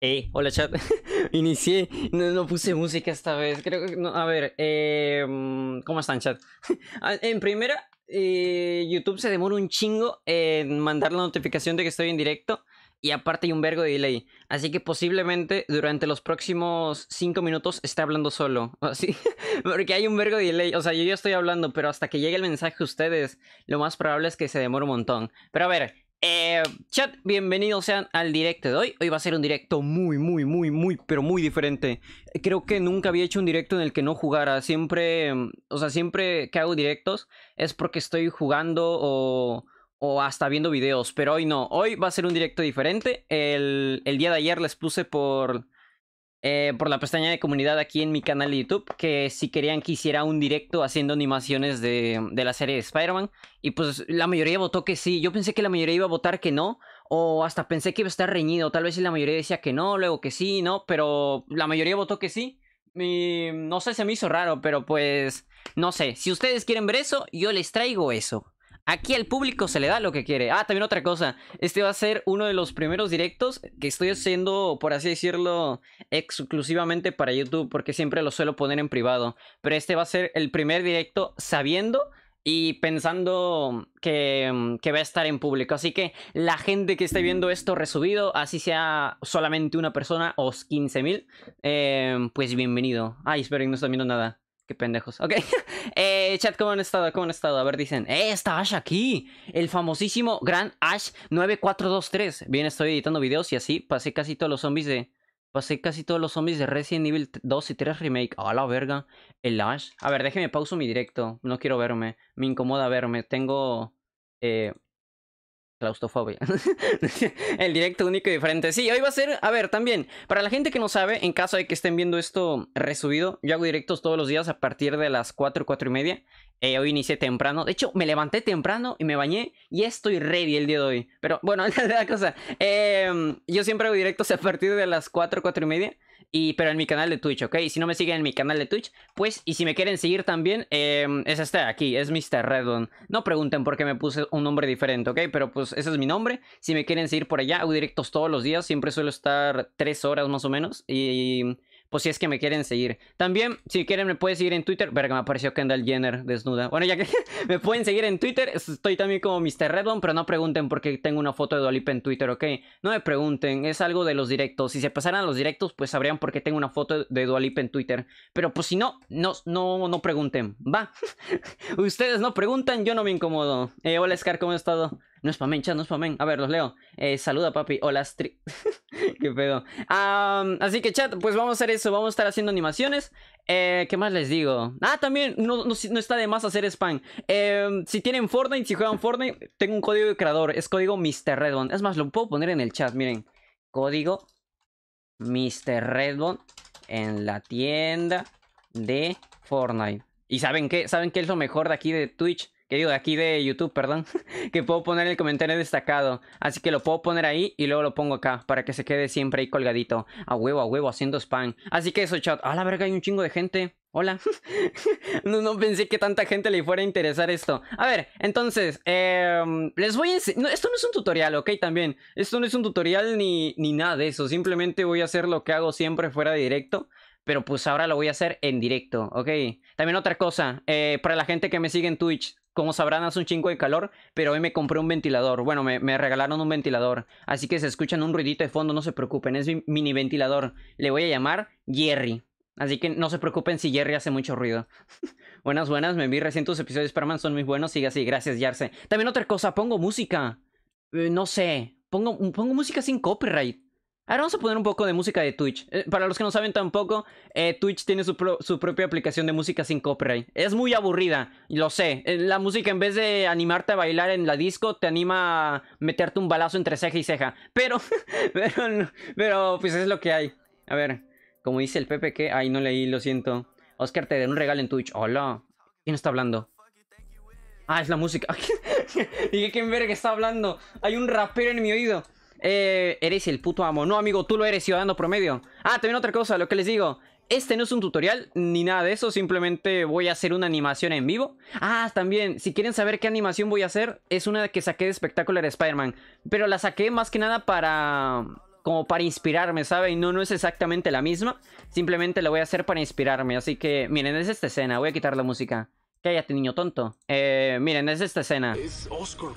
Hey, hola chat. Inicié, no, puse música esta vez. Creo que no, a ver, eh, mm, ¿cómo están chat? Ah, en primera, eh, YouTube se demora un chingo en mandar la notificación de que estoy en directo y aparte hay un vergo de delay. Así que posiblemente durante los próximos 5 minutos esté hablando solo. Así, porque hay un vergo de delay. O sea, yo ya estoy hablando, pero hasta que llegue el mensaje a ustedes, lo más probable es que se demore un montón. Pero a ver, eh, chat, bienvenidos sean al directo de hoy. Hoy va a ser un directo muy, muy, muy, muy, pero muy diferente. Creo que nunca había hecho un directo en el que no jugara. Siempre, mm, o sea, siempre que hago directos es porque estoy jugando o, o hasta viendo videos. Pero hoy no. Hoy va a ser un directo diferente. El, el día de ayer les puse por eh, por la pestaña de comunidad aquí en mi canal de YouTube que si querían que hiciera un directo haciendo animaciones de, la serie de Spider-Man y pues la mayoría votó que sí, yo pensé que la mayoría iba a votar que no o hasta pensé que iba a estar reñido, tal vez si la mayoría decía que no, luego que sí, no, pero la mayoría votó que sí y no sé, se me hizo raro, pero pues no sé, si ustedes quieren ver eso, yo les traigo eso. Aquí al público se le da lo que quiere. Ah, también otra cosa. Este va a ser uno de los primeros directos que estoy haciendo, por así decirlo, exclusivamente para YouTube, porque siempre lo suelo poner en privado. Pero este va a ser el primer directo sabiendo y pensando que, va a estar en público. Así que la gente que esté viendo esto resubido, así sea solamente una persona o 15.000, mil, eh, pues bienvenido. Ay, espero que no estén viendo nada. Qué pendejos. Ok. eh, chat, ¿cómo han estado? ¿Cómo han estado? A ver, dicen. ¡Eh, está Ash aquí! El famosísimo gran Ash9423. Bien, estoy editando videos y así pasé casi todos los zombies de. Pasé casi todos los zombies de Resident Evil 2 y 3 Remake. A la verga. El Ash. A ver, déjeme pauso mi directo. No quiero verme. Me incomoda verme. Tengo. Eh, claustrofobia. el directo único y diferente. Sí, hoy va a ser, a ver, también, para la gente que no sabe, en caso de que estén viendo esto resubido, yo hago directos todos los días a partir de las 4, 4 y media. Eh, hoy inicié temprano. De hecho, me levanté temprano y me bañé y estoy ready el día de hoy. Pero bueno, la cosa, em, yo siempre hago directos a partir de las 4, 4 y media. Y, pero en mi canal de Twitch, ¿ok? Y si no me siguen en mi canal de Twitch, pues, y si me quieren seguir también, em, es este aquí, es Mr. Redon. No pregunten por qué me puse un nombre diferente, ¿ok? Pero pues ese es mi nombre. Si me quieren seguir por allá, hago directos todos los días, siempre suelo estar tres horas más o menos. Y pues si es que me quieren seguir. También, si quieren, me pueden seguir en Twitter. Verga, me apareció Kendall Jenner desnuda. Bueno, ya que me pueden seguir en Twitter, estoy también como Mr. Redbone, pero no pregunten por qué tengo una foto de Dolipa en Twitter, ¿ok? No me pregunten, es algo de los directos. Si se pasaran a los directos, pues sabrían por qué tengo una foto de Dualip en Twitter. Pero pues si no, no, no, no pregunten, va. Ustedes no preguntan, yo no me incomodo. Eh, hola, Scar, ¿cómo has estado? No spamen, chat, no spamen. A ver, los leo. Eh, saluda, papi. Hola, Stri. Qué pedo. así que, chat, pues vamos a hacer eso. Vamos a estar haciendo animaciones. Eh, ¿Qué más les digo? Ah, también no, está de más hacer spam. Em, si tienen Fortnite, si juegan Fortnite, tengo un código de creador. Es código Mr. Redbone. Es más, lo puedo poner en el chat, miren. Código Mr. Redbone en la tienda de Fortnite. ¿Y saben qué? ¿Saben qué es lo mejor de aquí de Twitch? que digo, de aquí de YouTube, perdón, que puedo poner el comentario destacado. Así que lo puedo poner ahí y luego lo pongo acá para que se quede siempre ahí colgadito. A huevo, a huevo, haciendo spam. Así que eso, chat. A la verga, hay un chingo de gente. Hola. no, no, pensé que tanta gente le fuera a interesar esto. A ver, entonces, em, les voy a enseñar... esto no es un tutorial, ¿ok? También. Esto no es un tutorial ni, ni nada de eso. Simplemente voy a hacer lo que hago siempre fuera de directo pero pues ahora lo voy a hacer en directo, ¿ok? También otra cosa, eh, para la gente que me sigue en Twitch, como sabrán, hace un chingo de calor, pero hoy me compré un ventilador. Bueno, me, regalaron un ventilador. Así que se escuchan un ruidito de fondo, no se preocupen, es mi mini ventilador. Le voy a llamar Jerry. Así que no se preocupen si Jerry hace mucho ruido. buenas, buenas, me vi recién tus episodios de son muy buenos, sigue así, gracias Yarse. También otra cosa, pongo música. Eh, no sé, pongo, pongo música sin copyright. Ahora vamos a poner un poco de música de Twitch. Eh, para los que no saben tampoco, eh, Twitch tiene su, propia aplicación de música sin copyright. Es muy aburrida, lo sé. Eh, la música en vez de animarte a bailar en la disco, te anima a meterte un balazo entre ceja y ceja. Pero, pero, pero pues es lo que hay. A ver, como dice el Pepe que... Ay, no leí, lo siento. Oscar, te den un regalo en Twitch. Hola. ¿Quién está hablando? Ah, es la música. Dije, ¿quién verga está hablando? Hay un rapero en mi oído. Eh, eres el puto amo. No, amigo, tú lo eres, ciudadano promedio. Ah, también otra cosa, lo que les digo. Este no es un tutorial ni nada de eso, simplemente voy a hacer una animación en vivo. Ah, también, si quieren saber qué animación voy a hacer, es una que saqué de espectacular Spider-Man. Pero la saqué más que nada para... como para inspirarme, ¿saben? No, no es exactamente la misma, simplemente la voy a hacer para inspirarme. Así que, miren, es esta escena, voy a quitar la música. Cállate, niño tonto. Eh, miren, es esta escena. Es Oscar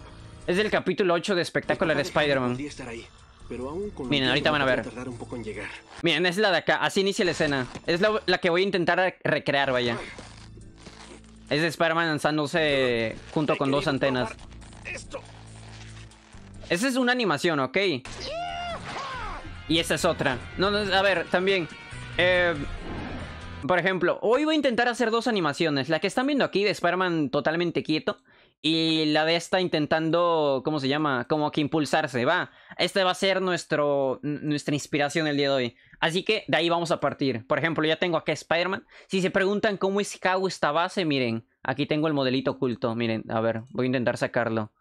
es del capítulo 8 de de Spider-Man. Miren, ahorita van a ver. Miren, es la de acá. Así inicia la escena. Es la, que voy a intentar recrear, vaya. Es de Spider-Man lanzándose junto con dos antenas. Esa es una animación, ¿ok? Y esa es otra. No, no, a ver, también. Eh, por ejemplo, hoy voy a intentar hacer dos animaciones. La que están viendo aquí de Spider-Man totalmente quieto. Y la de esta intentando, ¿cómo se llama? Como que impulsarse, va. Este va a ser nuestro, nuestra inspiración el día de hoy. Así que de ahí vamos a partir. Por ejemplo, ya tengo acá Spider-Man. Si se preguntan cómo es que esta base, miren. Aquí tengo el modelito oculto. Miren, a ver, voy a intentar sacarlo.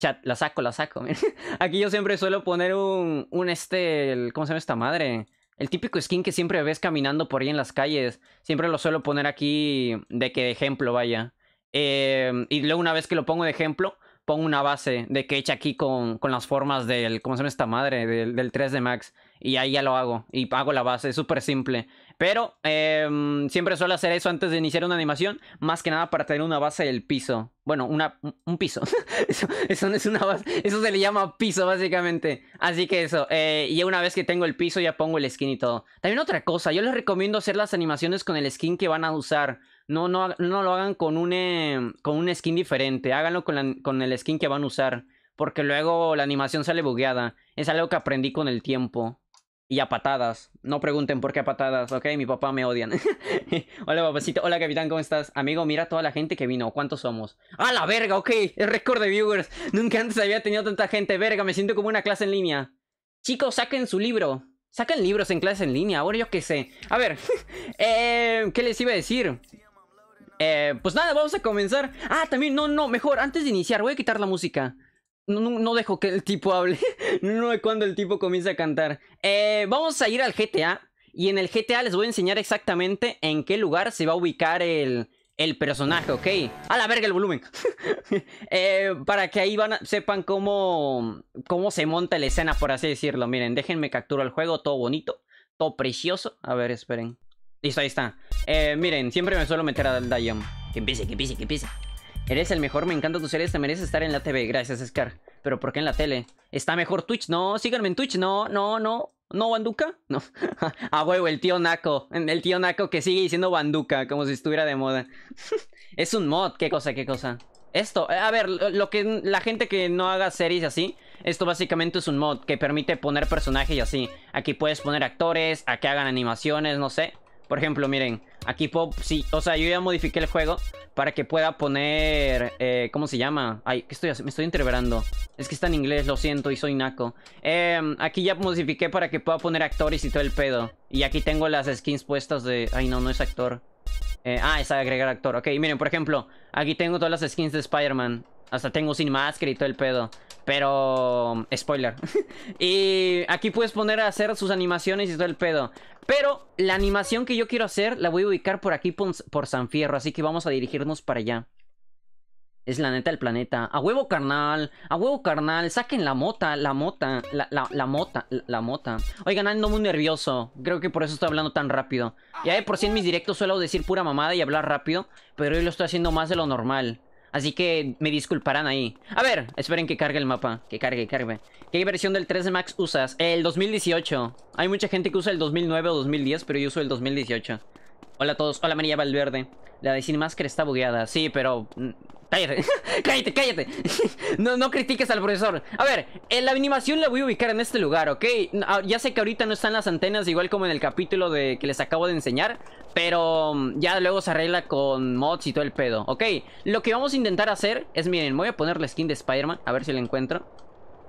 Chat, la saco, la saco. Aquí yo siempre suelo poner un, un este, ¿cómo se llama esta madre? El típico skin que siempre ves caminando por ahí en las calles. Siempre lo suelo poner aquí de que de ejemplo, vaya. Em, y luego una vez que lo pongo de ejemplo, pongo una base de que hecha aquí con, las formas del, ¿cómo se llama esta madre? Del, del, 3D Max. Y ahí ya lo hago. Y hago la base, es súper simple. Pero em, siempre suelo hacer eso antes de iniciar una animación, más que nada para tener una base del piso. Bueno, una, un piso. eso, es una base, eso se le llama piso básicamente. Así que eso, eh, y una vez que tengo el piso ya pongo el skin y todo. También otra cosa, yo les recomiendo hacer las animaciones con el skin que van a usar. No, no, lo hagan con un, em, con un skin diferente, háganlo con, con el skin que van a usar. Porque luego la animación sale bugueada. Es algo que aprendí con el tiempo. Y a patadas. No pregunten por qué a patadas, ¿ok? Mi papá me odian. Hola, papacito. Hola, capitán, ¿cómo estás? Amigo, mira toda la gente que vino. ¿Cuántos somos? ¡A ¡Ah, la verga! Ok, el récord de viewers. Nunca antes había tenido tanta gente. Verga, me siento como una clase en línea. Chicos, saquen su libro. Sacan libros en clase en línea. Ahora yo qué sé. A ver, eh, ¿qué les iba a decir? Eh, pues nada, vamos a comenzar. Ah, también, no, no, mejor. Antes de iniciar, voy a quitar la música. No, dejo que el tipo hable. No cuando el tipo comienza a cantar. Eh, vamos a ir al GTA. Y en el GTA les voy a enseñar exactamente en qué lugar se va a ubicar el, el personaje, ¿ok? A la verga el volumen. Eh, para que ahí sepan cómo, cómo se monta la escena, por así decirlo. Miren, déjenme capturar el juego, todo bonito, todo precioso. A ver, esperen. Listo, ahí está. Eh, miren, siempre me suelo meter al diamond Que empiece, que empiece, que empiece. Eres el mejor, me encanta tu series, te mereces estar en la TV. Gracias, Scar. Pero ¿por qué en la tele? Está mejor Twitch. No, síganme en Twitch. No, no, no. ¿No, Banduca? No. ah, huevo, el tío Naco. El tío Naco que sigue diciendo Banduca, como si estuviera de moda. es un mod, qué cosa, qué cosa. Esto, a ver, lo que la gente que no haga series así, esto básicamente es un mod que permite poner personajes y así. Aquí puedes poner actores, a que hagan animaciones, no sé. Por ejemplo, miren, Aquí puedo, sí, o sea, yo ya modifiqué el juego para que pueda poner, eh, ¿cómo se llama? Ay, ¿qué estoy haciendo? Me estoy entreverando Es que está en inglés, lo siento, y soy naco. Em, aquí ya modifiqué para que pueda poner actores y todo el pedo. Y aquí tengo las skins puestas de... Ay, no, no es actor. Eh, ah, es agregar actor. Ok, miren, por ejemplo, aquí tengo todas las skins de Spider-Man. Hasta tengo sin máscara y todo el pedo. Pero... Spoiler. y aquí puedes poner a hacer sus animaciones y todo el pedo. Pero la animación que yo quiero hacer la voy a ubicar por aquí, por San Fierro. Así que vamos a dirigirnos para allá. Es la neta del planeta. A huevo carnal. A huevo carnal. Saquen la mota. La mota. La, la, mota. La, mota. Oigan, ando muy nervioso. Creo que por eso estoy hablando tan rápido. Ya de por sí en mis directos suelo decir pura mamada y hablar rápido. Pero hoy lo estoy haciendo más de lo normal. Así que me disculparán ahí. A ver, esperen que cargue el mapa. Que cargue, cargue. ¿Qué versión del 3 Max usas? El 2018. Hay mucha gente que usa el 2009 o 2010, pero yo uso el 2018. Hola a todos, hola María Valverde. La de Sin Máscara está bugueada. Sí, pero... Mm, cállate, cállate, cállate. no, no critiques al profesor. A ver, la animación la voy a ubicar en este lugar, ¿ok? Ah, ya sé que ahorita no están las antenas, igual como en el capítulo de que les acabo de enseñar. Pero mm, ya luego se arregla con mods y todo el pedo, ¿ok? Lo que vamos a intentar hacer es, miren, voy a poner la skin de Spider-Man, a ver si la encuentro.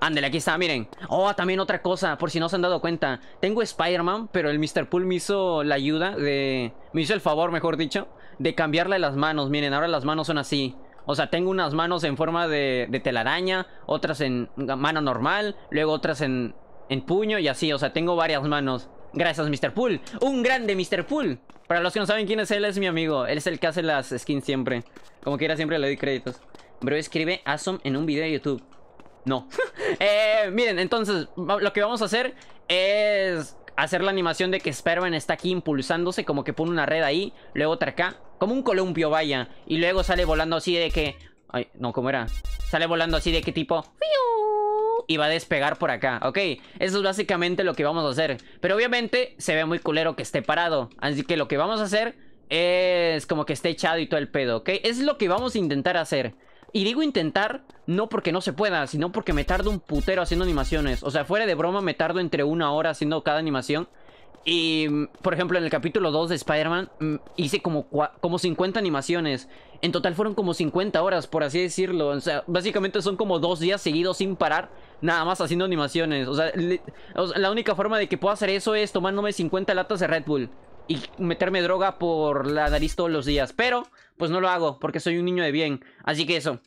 Ándale, aquí está, miren. Oh, también otra cosa, por si no se han dado cuenta. Tengo Spider-Man, pero el Mr. Pool me hizo la ayuda de... Me hizo el favor, mejor dicho, de cambiarle las manos. Miren, ahora las manos son así. O sea, tengo unas manos en forma de, de telaraña, otras en mano normal, luego otras en, en puño y así. O sea, tengo varias manos. Gracias, Mr. Pool. Un grande Mr. Pool. Para los que no saben quién es él, es mi amigo. Él es el que hace las skins siempre. Como quiera, siempre le doy créditos. Bro, escribe Awesome en un video de YouTube. No. Eh, miren, entonces, lo que vamos a hacer es hacer la animación de que Sperman está aquí impulsándose, como que pone una red ahí, luego otra acá, como un columpio, vaya, y luego sale volando así de que... Ay, no, ¿cómo era? Sale volando así de que tipo... Y va a despegar por acá, ¿ok? Eso es básicamente lo que vamos a hacer. Pero obviamente se ve muy culero que esté parado. Así que lo que vamos a hacer es como que esté echado y todo el pedo, ¿ok? Es lo que vamos a intentar hacer. Y digo intentar, no porque no se pueda, sino porque me tardo un putero haciendo animaciones. O sea, fuera de broma, me tardo entre una hora haciendo cada animación. Y, por ejemplo, en el capítulo 2 de Spider-Man mm, hice como, como 50 animaciones. En total fueron como 50 horas, por así decirlo. O sea, básicamente son como dos días seguidos sin parar, nada más haciendo animaciones. o sea la única forma de que pueda hacer eso es tomándome 50 latas de Red Bull y meterme droga por la nariz todos los días. Pero, pues no lo hago, porque soy un niño de bien. Así que eso.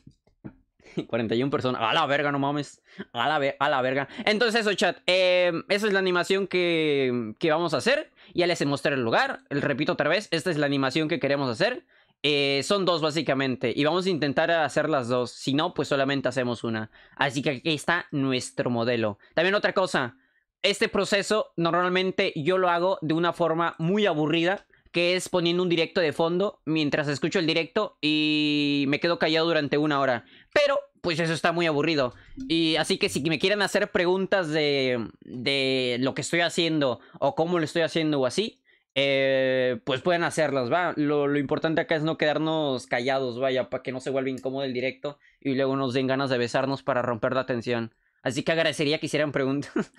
41 personas. A la verga, no mames. A la, a la verga. Entonces eso, chat. Em, esa es la animación que, que, vamos a hacer. Ya les mostré el lugar. El repito otra vez. Esta es la animación que queremos hacer. Eh, son dos básicamente. Y vamos a intentar hacer las dos. Si no, pues solamente hacemos una. Así que aquí está nuestro modelo. También otra cosa. Este proceso normalmente yo lo hago de una forma muy aburrida, que es poniendo un directo de fondo mientras escucho el directo y me quedo callado durante una hora. Pero, pues eso está muy aburrido. Y así que si me quieren hacer preguntas de, de lo que estoy haciendo o cómo lo estoy haciendo o así, eh, pues pueden hacerlas, ¿va? Lo, lo, importante acá es no quedarnos callados, vaya, para que no se vuelva incómodo el directo y luego nos den ganas de besarnos para romper la tensión. Así que agradecería que hicieran preguntas.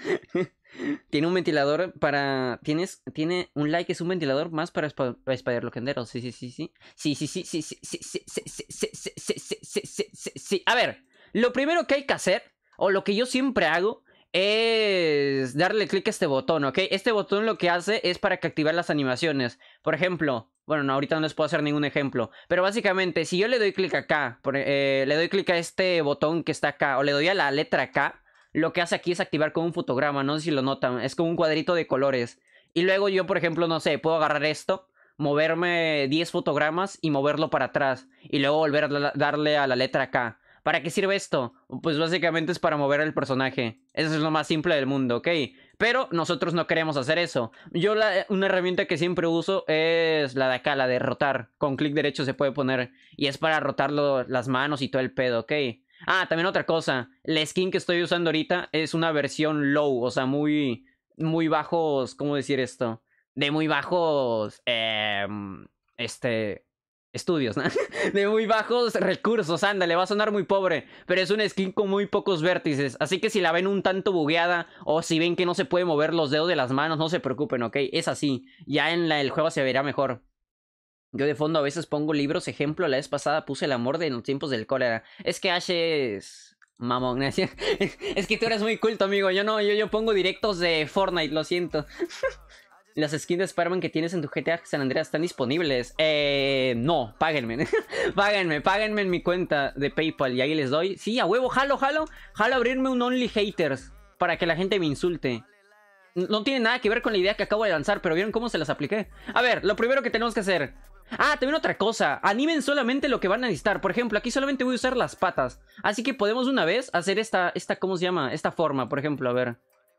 tiene un ventilador para. Tienes. Tiene un like, es un ventilador más para Spider sí. Sí, sí, sí, sí. Sí, sí, sí, sí, sí, sí, sí, sí, sí, sí, sí, sí. A ver, lo primero que hay que hacer, o lo que yo siempre hago, es darle clic a este botón, ¿ok? Este botón lo que hace es para que activar las animaciones. Por ejemplo, bueno, no, ahorita no les puedo hacer ningún ejemplo, pero básicamente si yo le doy clic acá, eh, le doy clic a este botón que está acá, o le doy a la letra K, lo que hace aquí es activar con un fotograma, no sé si lo notan, es como un cuadrito de colores. Y luego yo, por ejemplo, no sé, puedo agarrar esto, moverme 10 fotogramas y moverlo para atrás, y luego volver a darle a la letra K. ¿Para qué sirve esto? Pues básicamente es para mover el personaje. Eso es lo más simple del mundo, ¿ok? Pero nosotros no queremos hacer eso. Yo eh, una herramienta que siempre uso es la de acá, la de rotar. Con clic derecho se puede poner. Y es para rotar las manos y todo el pedo, ¿ok? Ah, también otra cosa. La skin que estoy usando ahorita es una versión low, o sea, muy, muy bajos, ¿cómo decir esto? De muy bajos, eh, este, estudios, ¿no? De muy bajos recursos, ándale, va a sonar muy pobre, pero es una skin con muy pocos vértices, así que si la ven un tanto bugueada o si ven que no se puede mover los dedos de las manos, no se preocupen, ¿ok? Es así, ya en la, el juego se verá mejor. Yo de fondo a veces pongo libros, ejemplo, la vez pasada puse el amor de en los tiempos del cólera. Es que H es... Mamón, es, es que tú eres muy culto, amigo. Yo no, yo, yo pongo directos de Fortnite, lo siento. las skins de Spider-Man que tienes en tu GTA San Andreas están disponibles. Eh, no, páguenme. páguenme, páguenme en mi cuenta de PayPal y ahí les doy. Sí, a huevo, jalo, jalo. Jalo abrirme un Only Haters para que la gente me insulte. No tiene nada que ver con la idea que acabo de lanzar, pero ¿vieron cómo se las apliqué? A ver, lo primero que tenemos que hacer. Ah, también otra cosa. Animen solamente lo que van a necesitar. Por ejemplo, aquí solamente voy a usar las patas. Así que podemos una vez hacer esta, esta ¿cómo se llama? Esta forma, por ejemplo, a ver.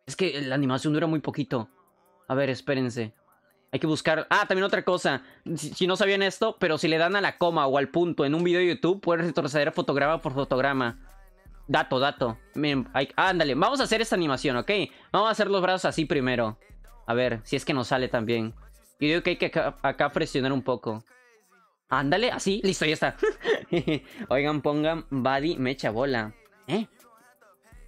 Es que la animación dura muy poquito. A ver, espérense. Hay que buscar... Ah, también otra cosa. Si, no sabían esto, pero si le dan a la coma o al punto en un video de YouTube, puedes retroceder fotograma por fotograma. Dato, dato. ándale. Vamos a hacer esta animación, ¿ok? Vamos a hacer los brazos así primero. A ver, si es que nos sale también. Y digo que hay que acá, presionar un poco. Ándale, así. Listo, ya está. Oigan, pongan body mecha bola. ¿Eh?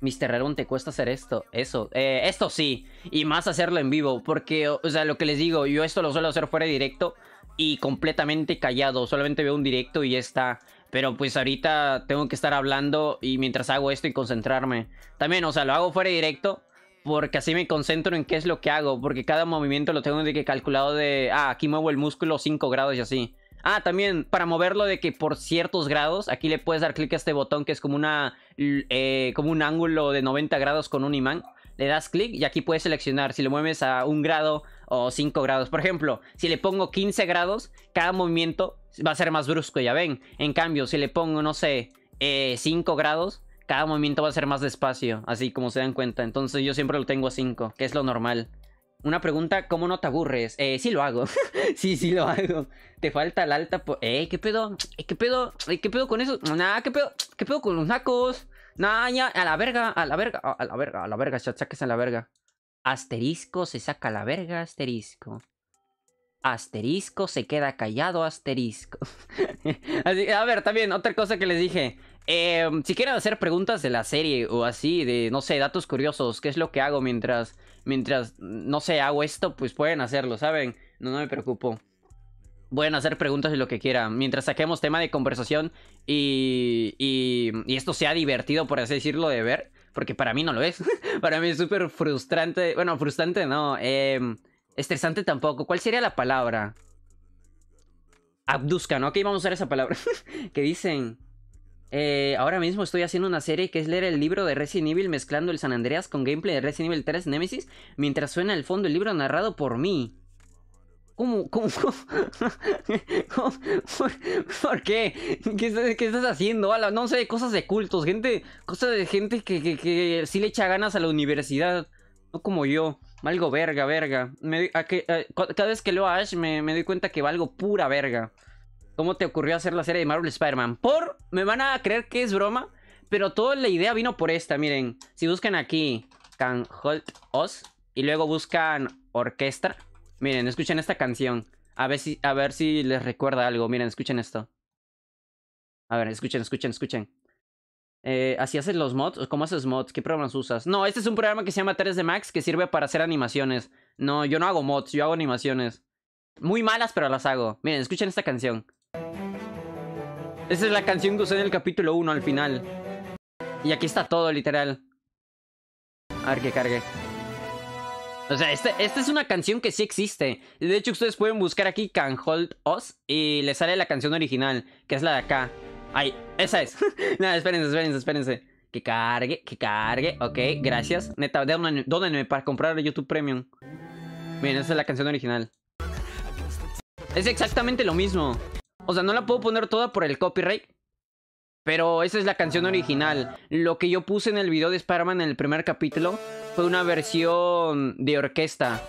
Mr. Raron, te cuesta hacer esto, eso, eh, esto sí, y más hacerlo en vivo, porque, o sea, lo que les digo, yo esto lo suelo hacer fuera directo y completamente callado, solamente veo un directo y ya está, pero pues ahorita tengo que estar hablando y mientras hago esto y concentrarme. También, o sea, lo hago fuera de directo porque así me concentro en qué es lo que hago, porque cada movimiento lo tengo de que calculado de, ah, aquí muevo el músculo 5 grados y así. Ah, también para moverlo de que por ciertos grados, aquí le puedes dar clic a este botón que es como una eh, como un ángulo de 90 grados con un imán. Le das clic y aquí puedes seleccionar si lo mueves a un grado o 5 grados. Por ejemplo, si le pongo 15 grados, cada movimiento va a ser más brusco, ya ven. En cambio, si le pongo, no sé, 5 eh, grados, cada movimiento va a ser más despacio, así como se dan cuenta. Entonces yo siempre lo tengo a 5, que es lo normal. Una pregunta, ¿cómo no te aburres? Eh, sí lo hago. sí, sí lo hago. Te falta la alta... eh, ¿qué pedo? Eh, ¿Qué pedo? Eh, ¿Qué pedo con eso? Nah, ¿qué pedo? ¿Qué pedo con los sacos? Nah, ya, a la verga, a la verga, a la verga, a la verga, saques a la verga. Asterisco, se saca la verga, asterisco. Asterisco, se queda callado, asterisco. a ver, también, otra cosa que les dije. Eh, si quieren hacer preguntas de la serie o así, de, no sé, datos curiosos, qué es lo que hago mientras mientras, no sé, hago esto, pues pueden hacerlo, ¿saben? No, no me preocupo. Pueden hacer preguntas de lo que quieran. Mientras saquemos tema de conversación y, y, y esto sea divertido, por así decirlo, de ver. Porque para mí no lo es. para mí es súper frustrante. Bueno, frustrante no. Em, estresante tampoco. ¿Cuál sería la palabra? Abduzca, ¿no? ok, vamos a usar esa palabra. ¿Qué dicen eh, ahora mismo estoy haciendo una serie que es leer el libro de Resident Evil mezclando el San Andreas con gameplay de Resident Evil 3 Nemesis mientras suena al fondo el libro narrado por mí. ¿Cómo? ¿Cómo? cómo? ¿Cómo? por qué? ¿Qué estás, haciendo? no sé, cosas de cultos, gente, cosas de gente que, sí le echa ganas a la universidad, no como yo. Algo verga, verga. cada vez que leo a Ash me, me doy cuenta que va algo pura verga. ¿Cómo te ocurrió hacer la serie de Marvel Spider-Man? Por, me van a creer que es broma, pero toda la idea vino por esta, miren. Si buscan aquí, Can Hold Us, y luego buscan orquesta, miren, escuchen esta canción. A ver si, a ver si les recuerda algo. Miren, escuchen esto. A ver, escuchen, escuchen, escuchen. Eh, ¿Así haces los mods? ¿Cómo haces mods? ¿Qué programas usas? No, este es un programa que se llama 3D Max que sirve para hacer animaciones. No, yo no hago mods, yo hago animaciones. Muy malas, pero las hago. Miren, escuchen esta canción. Esa es la canción que usé en el capítulo 1 al final. Y aquí está todo, literal. A ver que cargue. O sea, este, esta es una canción que sí existe. De hecho, ustedes pueden buscar aquí Can Hold Us y les sale la canción original, que es la de acá. Ay, esa es. Nada, espérense, espérense, espérense. Que cargue, que cargue. Ok, gracias. Neta, dónenme, dónenme para comprar YouTube Premium. Miren, esa es la canción original. Es exactamente lo mismo. O sea, no la puedo poner toda por el copyright. Pero esa es la canción original. Ah. Lo que yo puse en el video de Spider-Man en el primer capítulo fue una versión de orquesta.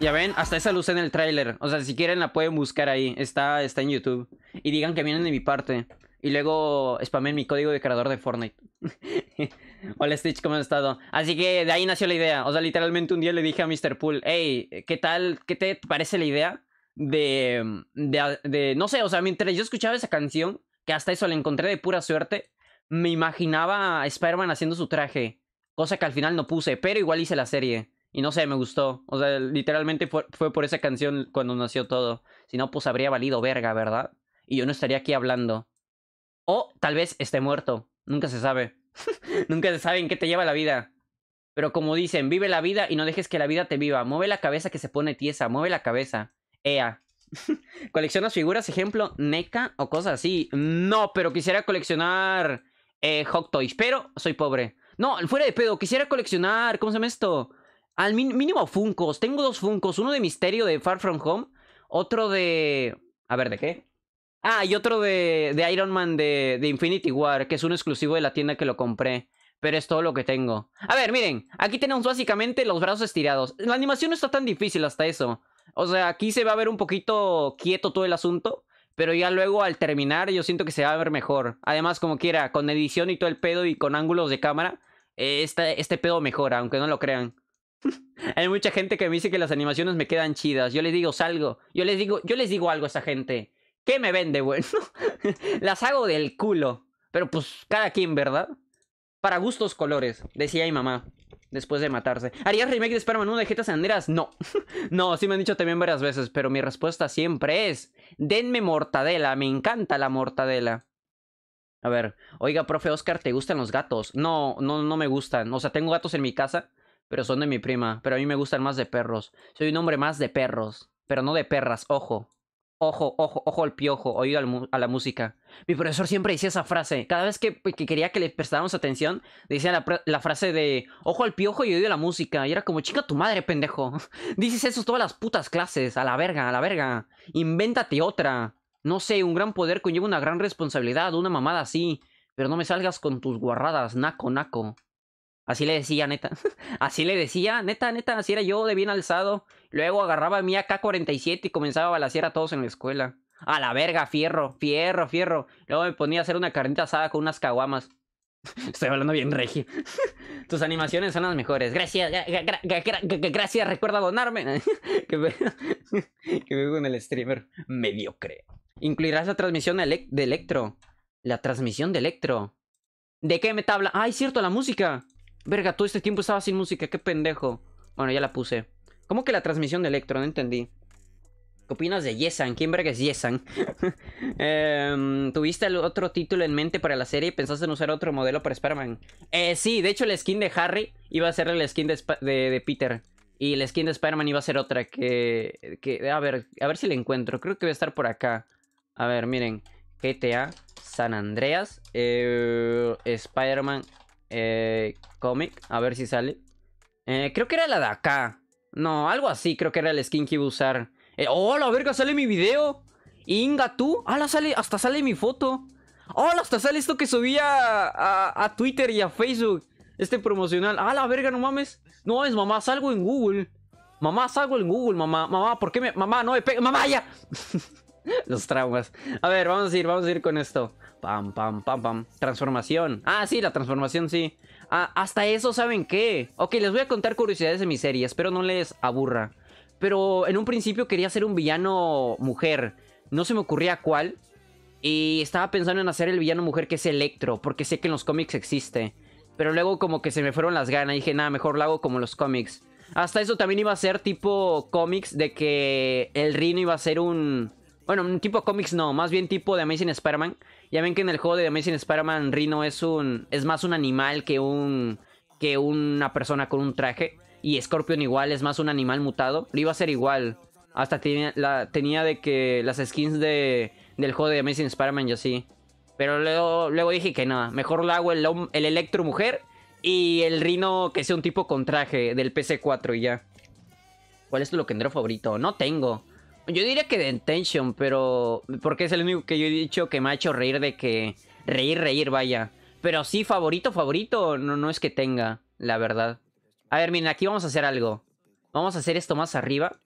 Ya ven, hasta esa luz en el tráiler. O sea, si quieren la pueden buscar ahí. Está, está en YouTube. Y digan que vienen de mi parte. Y luego spamen mi código de creador de Fortnite. Hola Stitch, ¿cómo has estado? Así que de ahí nació la idea. O sea, literalmente un día le dije a Mr. Pool, hey, ¿qué tal? ¿Qué te parece la idea? de, de, de, no sé, o sea, mientras yo escuchaba esa canción, que hasta eso la encontré de pura suerte, me imaginaba a Spider-Man haciendo su traje, cosa que al final no puse, pero igual hice la serie. Y no sé, me gustó. O sea, literalmente fue, fue por esa canción cuando nació todo. Si no, pues habría valido verga, ¿verdad? Y yo no estaría aquí hablando. O tal vez esté muerto. Nunca se sabe. Nunca se sabe en qué te lleva la vida. Pero como dicen, vive la vida y no dejes que la vida te viva. Mueve la cabeza que se pone tiesa. Mueve la cabeza. EA. ¿Coleccionas figuras, ejemplo, NECA o cosas así? No, pero quisiera coleccionar eh, Hot Toys, pero soy pobre. No, fuera de pedo, quisiera coleccionar, ¿cómo se llama esto? Al mínimo Funcos. Tengo dos Funcos, uno de Misterio de Far From Home, otro de... A ver, ¿de qué? Ah, y otro de, Iron Man de, de Infinity War, que es un exclusivo de la tienda que lo compré pero es todo lo que tengo. A ver, miren, aquí tenemos básicamente los brazos estirados. La animación no está tan difícil hasta eso. O sea, aquí se va a ver un poquito quieto todo el asunto, pero ya luego al terminar yo siento que se va a ver mejor. Además, como quiera, con edición y todo el pedo y con ángulos de cámara, este, este pedo mejora, aunque no lo crean. Hay mucha gente que me dice que las animaciones me quedan chidas. Yo les digo salgo. Yo les digo, yo les digo algo a esa gente. ¿Qué me vende, bueno? las hago del culo. Pero pues cada quien, ¿verdad? Para gustos colores, decía mi mamá después de matarse. ¿Harías remake de Spider-Man 1 de Jetas No. no, sí me han dicho también varias veces, pero mi respuesta siempre es: denme mortadela, me encanta la mortadela. A ver, oiga, profe Oscar, ¿te gustan los gatos? No, no, no me gustan. O sea, tengo gatos en mi casa, pero son de mi prima. Pero a mí me gustan más de perros. Soy un hombre más de perros, pero no de perras, ojo. Ojo, ojo, ojo al piojo, oído a la música. Mi profesor siempre decía esa frase. Cada vez que, quería que le prestáramos atención, decía la, frase de ojo al piojo y oído a la música. Y era como, chica tu madre, pendejo. Dices eso todas las putas clases, a la verga, a la verga. Invéntate otra. No sé, un gran poder conlleva una gran responsabilidad, una mamada así. Pero no me salgas con tus guarradas, naco, naco. Así le decía, neta. Así le decía, neta, neta, así era yo de bien alzado. Luego agarraba mi AK-47 y comenzaba a balasear a todos en la escuela. A la verga, fierro, fierro, fierro. Luego me ponía a hacer una carnita asada con unas caguamas. Estoy hablando bien regi Tus animaciones son las mejores. Gracias, gracias, gracias, recuerda donarme. que veo en el streamer mediocre. Incluirás la transmisión de Electro. La transmisión de Electro. ¿De qué me habla? ¡Ay, ah, cierto, la música! Verga, todo este tiempo estaba sin música, qué pendejo. Bueno, ya la puse. ¿Cómo que la transmisión de Electro? No entendí. ¿Qué opinas de Yesan? ¿Quién verga es Yesan? Em, ¿Tuviste el otro título en mente para la serie y pensaste en usar otro modelo para Spider-Man? Eh, sí, de hecho la skin de Harry iba a ser la skin de, Peter. Y la skin de Spider-Man iba a ser otra que, A ver, a ver si la encuentro. Creo que voy a estar por acá. A ver, miren. GTA San Andreas. Eh, Spider-Man eh, comic, a ver si sale. Eh, creo que era la de acá. No, algo así, creo que era el skin que iba a usar. Eh, ¡Oh, la verga! ¡Sale mi video! ¡Inga tú! ¡Hala, sale! ¡Hasta sale mi foto! ¡Hola! Hasta sale esto que subía a, Twitter y a Facebook. Este promocional. ¡Ah, la verga! No mames. No mames, mamá. Salgo en Google. Mamá, salgo en Google, mamá. Mamá, ¿por qué me.? Mamá, no me pega. ¡Mamá, ya! Los traumas. A ver, vamos a ir, vamos a ir con esto. Pam, pam, pam, pam. Transformación. Ah, sí, la transformación, sí. Ah, hasta eso, ¿saben qué? Ok, les voy a contar curiosidades de mi serie. Espero no les aburra. Pero en un principio quería ser un villano mujer. No se me ocurría cuál. Y estaba pensando en hacer el villano mujer que es Electro, porque sé que en los cómics existe. Pero luego como que se me fueron las ganas. Y dije, nada, mejor lo hago como los cómics. Hasta eso también iba a ser tipo cómics de que el Rino iba a ser un bueno, tipo cómics no, más bien tipo de Amazing Spider-Man. Ya ven que en el juego de Amazing Spider-Man Rino es un es más un animal que un que una persona con un traje y Scorpion igual es más un animal mutado. Iba a ser igual. Hasta tenía, la, tenía de que las skins de, del juego de Amazing Spider-Man y así. Pero luego, luego dije que nada, mejor lo hago el, el Electro Mujer y el Rino que sea un tipo con traje del PC4 y ya. ¿Cuál es tu loquendero favorito? No tengo. Yo diría que de Intention, pero. Porque es el único que yo he dicho que me ha hecho reír de que. Reír, reír, vaya. Pero sí, favorito, favorito, no, no es que tenga, la verdad. A ver, miren, aquí vamos a hacer algo. Vamos a hacer esto más arriba.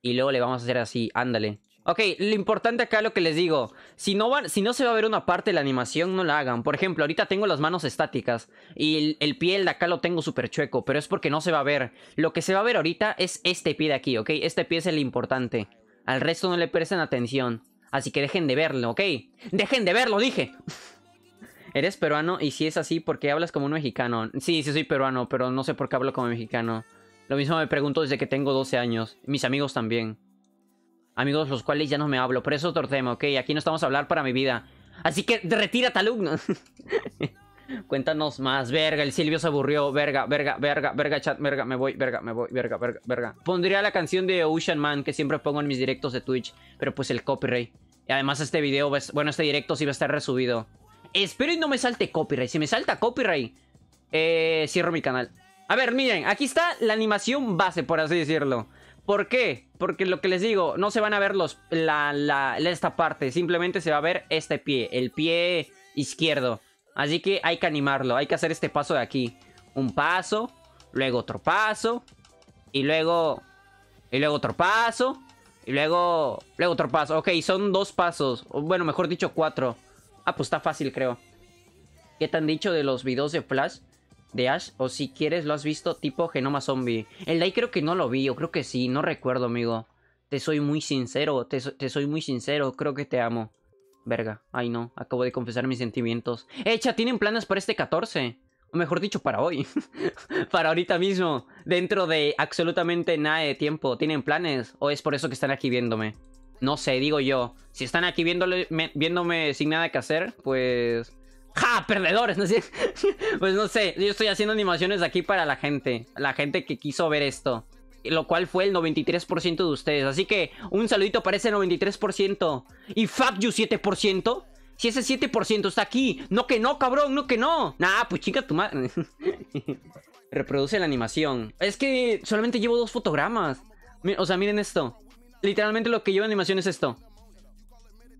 Y luego le vamos a hacer así, ándale. Ok, lo importante acá es lo que les digo. Si no, van, si no se va a ver una parte de la animación, no la hagan. Por ejemplo, ahorita tengo las manos estáticas. Y el, piel pie de acá lo tengo súper chueco. Pero es porque no se va a ver. Lo que se va a ver ahorita es este pie de aquí, ¿ok? Este pie es el importante. Al resto no le prestan atención. Así que dejen de verlo, ¿ok? ¡Dejen de verlo, dije! Eres peruano y si es así, ¿por qué hablas como un mexicano? Sí, sí soy peruano, pero no sé por qué hablo como mexicano. Lo mismo me pregunto desde que tengo 12 años. Mis amigos también. Amigos los cuales ya no me hablo, pero eso es otro ¿ok? Aquí no estamos a hablar para mi vida. Así que retírate, alumno. Cuéntanos más, verga, el Silvio se aburrió, verga, verga, verga, verga, chat, verga, me voy, verga, me voy, verga, verga, verga. Pondría la canción de Ocean Man que siempre pongo en mis directos de Twitch, pero pues el copyright. Y además este video, bueno, este directo sí va a estar resubido. Espero y no me salte copyright. Si me salta copyright, eh, cierro mi canal. A ver, miren, aquí está la animación base, por así decirlo. ¿Por qué? Porque lo que les digo, no se van a ver los, la, esta parte, simplemente se va a ver este pie, el pie izquierdo. Así que hay que animarlo, hay que hacer este paso de aquí. Un paso, luego otro paso, y luego... Y luego otro paso, y luego... Luego otro paso. Ok, son dos pasos. O, bueno, mejor dicho, cuatro. Ah, pues está fácil, creo. ¿Qué te han dicho de los videos de Flash? De Ash, o si quieres, lo has visto tipo Genoma Zombie. El de creo que no lo vi, yo creo que sí, no recuerdo, amigo. Te soy muy sincero, te soy muy sincero, creo que te amo. Verga, ay no, acabo de confesar mis sentimientos. Echa, eh, tienen planes para este 14. O mejor dicho, para hoy. para ahorita mismo. Dentro de absolutamente nada de tiempo. ¿Tienen planes? ¿O es por eso que están aquí viéndome? No sé, digo yo. Si están aquí viéndome sin nada que hacer, pues... ¡Ja! ¡Perdedores! ¿no? pues no sé, yo estoy haciendo animaciones aquí para la gente. La gente que quiso ver esto lo cual fue el 93% de ustedes. Así que un saludito para ese 93%. Y fuck you 7%. Si ese 7% está aquí. No que no, cabrón, no que no. Nah, pues chica tu madre. Reproduce la animación. Es que solamente llevo dos fotogramas. O sea, miren esto. Literalmente lo que llevo animación es esto.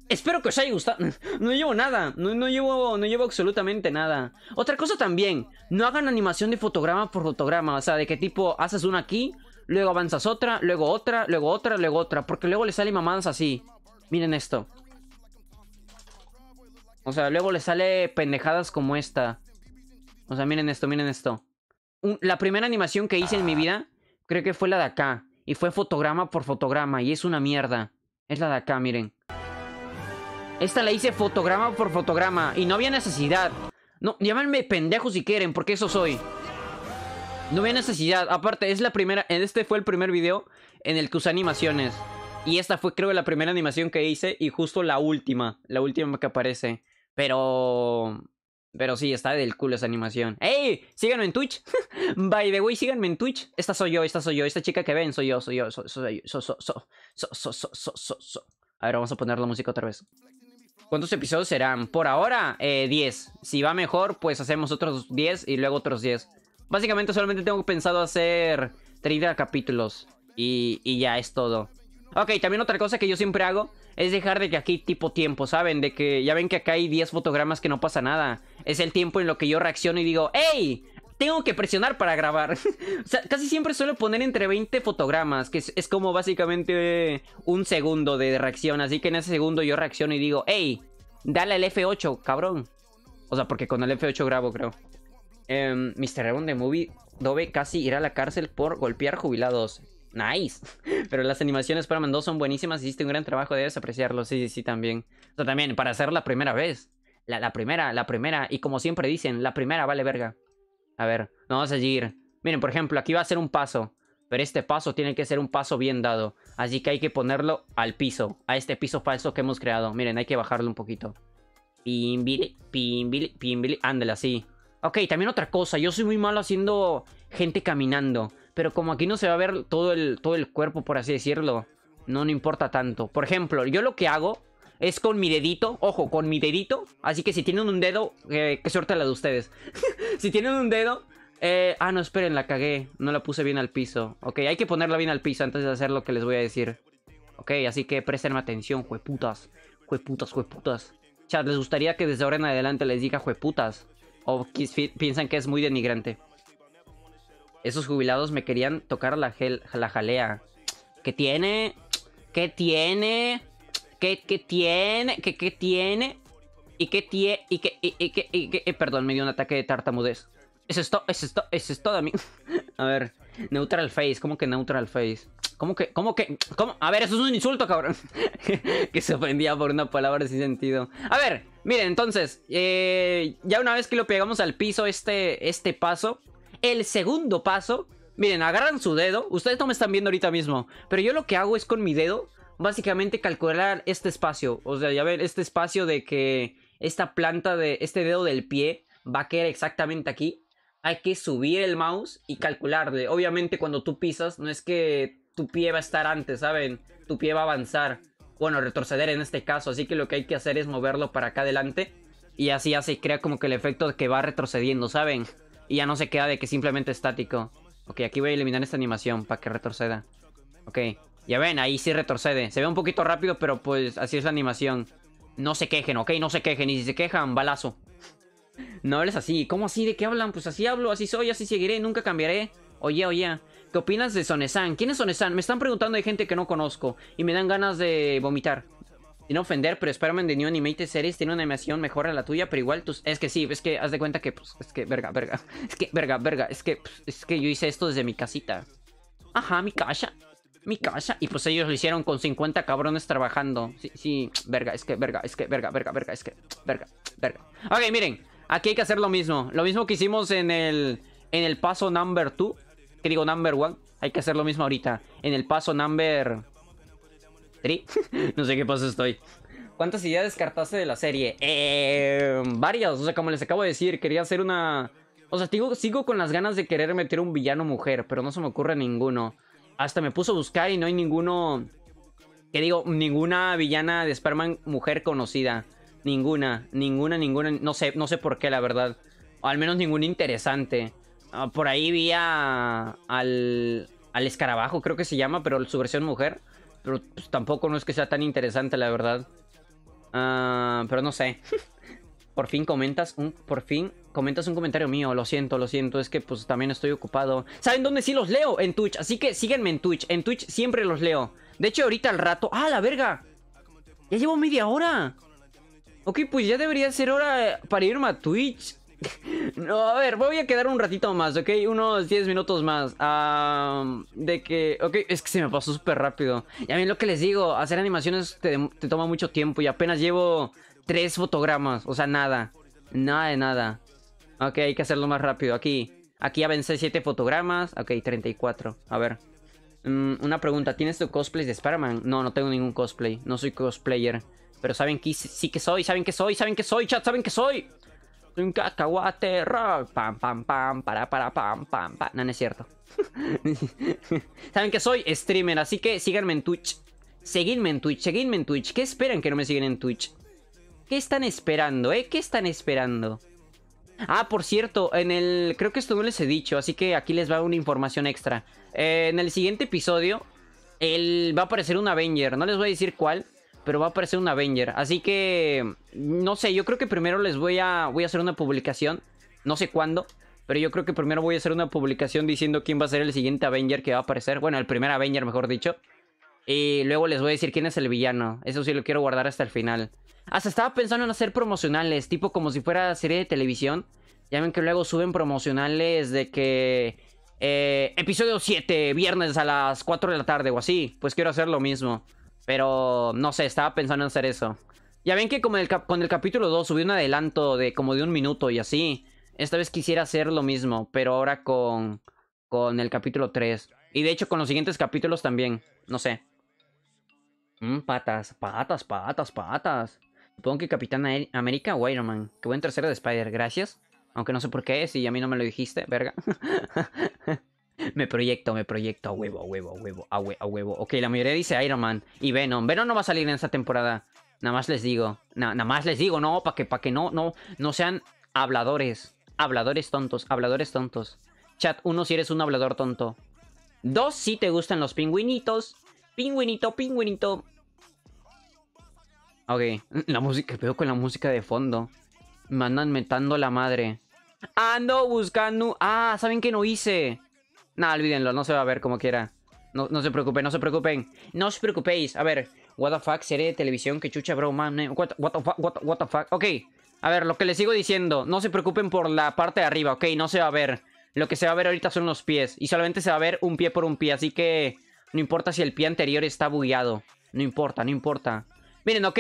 Espero que os haya gustado. No llevo nada. No, llevo, no llevo absolutamente nada. Otra cosa también. No hagan animación de fotograma por fotograma. O sea, de qué tipo haces una aquí, luego avanzas otra, luego otra, luego otra, luego otra. Porque luego le sale mamadas así. Miren esto. O sea, luego le sale pendejadas como esta. O sea, miren esto, miren esto. la primera animación que hice en mi ah. vida, creo que fue la de acá. Y fue fotograma por fotograma. Y es una mierda. Es la de acá, miren. Esta la hice fotograma por fotograma. Y no había necesidad. No, llámenme pendejo si quieren, porque eso soy. No había necesidad. Aparte, es la primera. Este fue el primer video en el que usé animaciones. Y esta fue, creo, la primera animación que hice. Y justo la última. La última que aparece. Pero. Pero sí, está del culo esa animación. ¡Ey! Síganme en Twitch. By the way, síganme en Twitch. Esta soy yo, esta soy yo. Esta chica que ven, soy yo, soy yo, soy, soy, soy, soy, soy, soy, A ver, vamos a poner la música otra vez. ¿Cuántos episodios serán? Por ahora, eh, 10. Si va mejor, pues hacemos otros 10 y luego otros 10. Básicamente solamente tengo pensado hacer 30 capítulos y, ya es todo. Ok, también otra cosa que yo siempre hago es dejar de que aquí tipo tiempo, ¿saben? De que ya ven que acá hay 10 fotogramas que no pasa nada. Es el tiempo en lo que yo reacciono y digo, ¡Ey! Tengo que presionar para grabar. o sea, casi siempre suelo poner entre 20 fotogramas, que es, como básicamente un segundo de reacción. Así que en ese segundo yo reacciono y digo, ¡Ey! Dale el F8, cabrón. O sea, porque con el F8 grabo, creo. Um, em, Mr. Rebound de Movie, Dove casi irá a la cárcel por golpear jubilados. Nice. Pero las animaciones para Mendoza son buenísimas. Hiciste un gran trabajo, debes apreciarlo. Sí, sí, también. O también, para hacer la primera vez. La, primera, la primera. Y como siempre dicen, la primera vale verga. A ver, vamos a seguir. Miren, por ejemplo, aquí va a ser un paso. Pero este paso tiene que ser un paso bien dado. Así que hay que ponerlo al piso. A este piso falso que hemos creado. Miren, hay que bajarlo un poquito. Pimbili, pimbili, pimbili. Ándale, así. Ok, también otra cosa, yo soy muy malo haciendo gente caminando, pero como aquí no se va a ver todo el, todo el cuerpo, por así decirlo, no, no importa tanto. Por ejemplo, yo lo que hago es con mi dedito, ojo, con mi dedito, así que si tienen un dedo, eh, que qué suerte la de ustedes. si tienen un dedo, eh, ah, no, esperen, la cagué. No la puse bien al piso. Ok, hay que ponerla bien al piso antes de hacer lo que les voy a decir. Ok, así que prestenme atención, jueputas. Jueputas, jueputas. Chat, ¿les gustaría que desde ahora en adelante les diga jueputas? o piensan que es muy denigrante. Esos jubilados me querían tocar la, gel, la jalea. ¿Qué tiene? ¿Qué tiene? ¿Qué, qué tiene? ¿Qué, qué tiene? ¿Y qué tiene? ¿Y qué? Y, qué, y, eh, qué? Perdón, me dio un ataque de tartamudez. Eso es todo, eso es todo, eso es todo, amigo. A ver, neutral face, ¿cómo que neutral face? ¿Cómo que? ¿Cómo que? ¿Cómo? A ver, eso es un insulto, cabrón. que se ofendía por una palabra sin sentido. A ver, Miren, entonces, eh, ya una vez que lo pegamos al piso este, este paso, el segundo paso, miren, agarran su dedo, ustedes no me están viendo ahorita mismo, pero yo lo que hago es con mi dedo, básicamente calcular este espacio, o sea, ya ver, este espacio de que esta planta de este dedo del pie va a quedar exactamente aquí. Hay que subir el mouse y calcularle. Obviamente cuando tú pisas, no es que tu pie va a estar antes, ¿saben? Tu pie va a avanzar bueno, retroceder en este caso, así que lo que hay que hacer es moverlo para acá adelante y así ya se crea como que el efecto de que va retrocediendo, ¿saben? Y ya no se queda de que simplemente estático. Ok, aquí voy a eliminar esta animación para que retroceda. Ok, ya ven, ahí sí retrocede. Se ve un poquito rápido, pero pues así es la animación. No se quejen, ok, no se quejen. Y si se quejan, balazo. no es así. ¿Cómo así? ¿De qué hablan? Pues así hablo, así soy, así seguiré, nunca cambiaré. Oye, oye. ¿Qué opinas de Sonesan? ¿Quién es Sonesan? Me están preguntando de gente que no conozco y me dan ganas de vomitar. Sin ofender, pero Spider-Man de New Animated Series tiene una animación mejor a la tuya, pero igual tus... Pues, es que sí, es que haz de cuenta que, pues, es que, verga, verga. Es que, verga, verga. Es que, pues, es que yo hice esto desde mi casita. Ajá, mi casa. Mi casa. Y pues ellos lo hicieron con 50 cabrones trabajando. Sí, sí, verga, es que, verga, es que, verga, verga, verga, es que, verga, verga. Ok, miren, aquí hay que hacer lo mismo. Lo mismo que hicimos en el, en el paso number 2 que digo number one, hay que hacer lo mismo ahorita. En el paso number... Three. no sé qué paso estoy. ¿Cuántas ideas descartaste de la serie? Eh, varias, o sea, como les acabo de decir, quería hacer una... O sea, sigo, sigo con las ganas de querer meter un villano mujer, pero no se me ocurre ninguno. Hasta me puso a buscar y no hay ninguno... Que digo, ninguna villana de spider mujer conocida. Ninguna, ninguna, ninguna. No sé, no sé por qué, la verdad. O al menos ninguna interesante. Ah, por ahí vi al, al escarabajo, creo que se llama, pero su versión mujer. Pero pues, tampoco no es que sea tan interesante, la verdad. Ah, pero no sé. por fin comentas un. Por fin comentas un comentario mío. Lo siento, lo siento. Es que pues también estoy ocupado. ¿Saben dónde sí los leo? En Twitch. Así que síguenme en Twitch. En Twitch siempre los leo. De hecho, ahorita al rato. ¡Ah, la verga! Ya llevo media hora. Ok, pues ya debería ser hora para irme a Twitch. No, a ver, voy a quedar un ratito más, ¿ok? Unos 10 minutos más. de que, ok, es que se me pasó súper rápido. Y a mí lo que les digo, hacer animaciones te, toma mucho tiempo y apenas llevo 3 fotogramas. O sea, nada. Nada de nada. Ok, hay que hacerlo más rápido. Aquí, aquí vencé 7 fotogramas. Ok, 34. A ver. Mm, una pregunta, ¿tienes tu cosplay de Spider-Man? No, no tengo ningún cosplay. No soy cosplayer. Pero saben que sí que soy, saben que soy, saben que soy, chat, saben que soy un cacahuate rock. Pam, pam, pam, para, para, pam, pam, pam. No, es cierto. Saben que soy streamer, así que síganme en Twitch. Seguidme en Twitch, seguidme en Twitch. ¿Qué esperan que no me siguen en Twitch? ¿Qué están esperando, eh? ¿Qué están esperando? Ah, por cierto, en el... Creo que esto no les he dicho, así que aquí les va una información extra. Eh, en el siguiente episodio, él va a aparecer un Avenger. No les voy a decir cuál, pero va a aparecer un Avenger. Así que, no sé, yo creo que primero les voy a, voy a hacer una publicación, no sé cuándo, pero yo creo que primero voy a hacer una publicación diciendo quién va a ser el siguiente Avenger que va a aparecer. Bueno, el primer Avenger, mejor dicho. Y luego les voy a decir quién es el villano. Eso sí lo quiero guardar hasta el final. Hasta ah, estaba pensando en hacer promocionales, tipo como si fuera serie de televisión. Ya ven que luego suben promocionales de que... Eh, episodio 7, viernes a las 4 de la tarde o así. Pues quiero hacer lo mismo. Pero no sé, estaba pensando en hacer eso. Ya ven que como con el capítulo 2 subí un adelanto de como de un minuto y así. Esta vez quisiera hacer lo mismo, pero ahora con, con el capítulo 3. Y de hecho con los siguientes capítulos también. No sé. Mm, patas, patas, patas, patas. Supongo que Capitán América o Iron Man. Que buen tercero de Spider, gracias. Aunque no sé por qué, si a mí no me lo dijiste, verga. Me proyecto, me proyecto a huevo, a huevo, a huevo, a huevo, a huevo. Ok, la mayoría dice Iron Man y Venom. Venom no va a salir en esta temporada. Nada más les digo. nada más les digo, no, para que, que no, no, no sean habladores. Habladores tontos, habladores tontos. Chat, uno si eres un hablador tonto. Dos, si te gustan los pingüinitos. Pingüinito, pingüinito. Ok, la música, veo con la música de fondo. Me andan metando la madre. Ando buscando... Ah, ¿saben qué no hice? Nada, olvídenlo, no se va a ver como quiera. No, se preocupen, no se preocupen. No os preocupéis. A ver, what the fuck, serie de televisión, que chucha, bro, man. What, Ok, a ver, lo que les sigo diciendo. No se preocupen por la parte de arriba, ok, no se va a ver. Lo que se va a ver ahorita son los pies. Y solamente se va a ver un pie por un pie, así que... No importa si el pie anterior está bugueado. No importa, no importa. Miren, ok.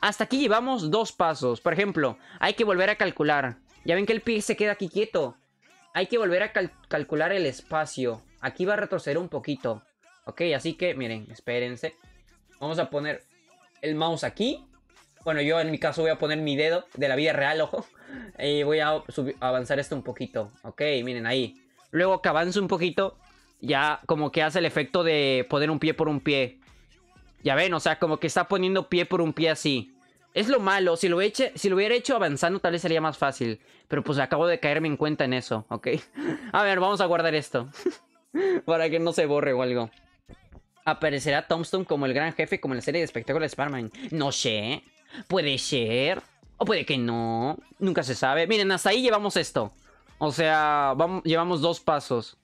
Hasta aquí llevamos dos pasos. Por ejemplo, hay que volver a calcular. Ya ven que el pie se queda aquí quieto. Hay que volver a calcular el espacio. Aquí va a retroceder un poquito. Ok, así que miren, espérense. Vamos a poner el mouse aquí. Bueno, yo en mi caso voy a poner mi dedo de la vida real, ojo. Y voy a avanzar esto un poquito. Ok, miren ahí. Luego que avance un poquito, ya como que hace el efecto de poner un pie por un pie. Ya ven, o sea, como que está poniendo pie por un pie así. Es lo malo. Si lo, eche, si lo hubiera hecho avanzando, tal vez sería más fácil. Pero pues acabo de caerme en cuenta en eso, ¿ok? A ver, vamos a guardar esto. Para que no se borre o algo. ¿Aparecerá Tombstone como el gran jefe como en la serie de espectáculos de spider No sé. Puede ser. O puede que no. Nunca se sabe. Miren, hasta ahí llevamos esto. O sea, vamos, llevamos dos pasos.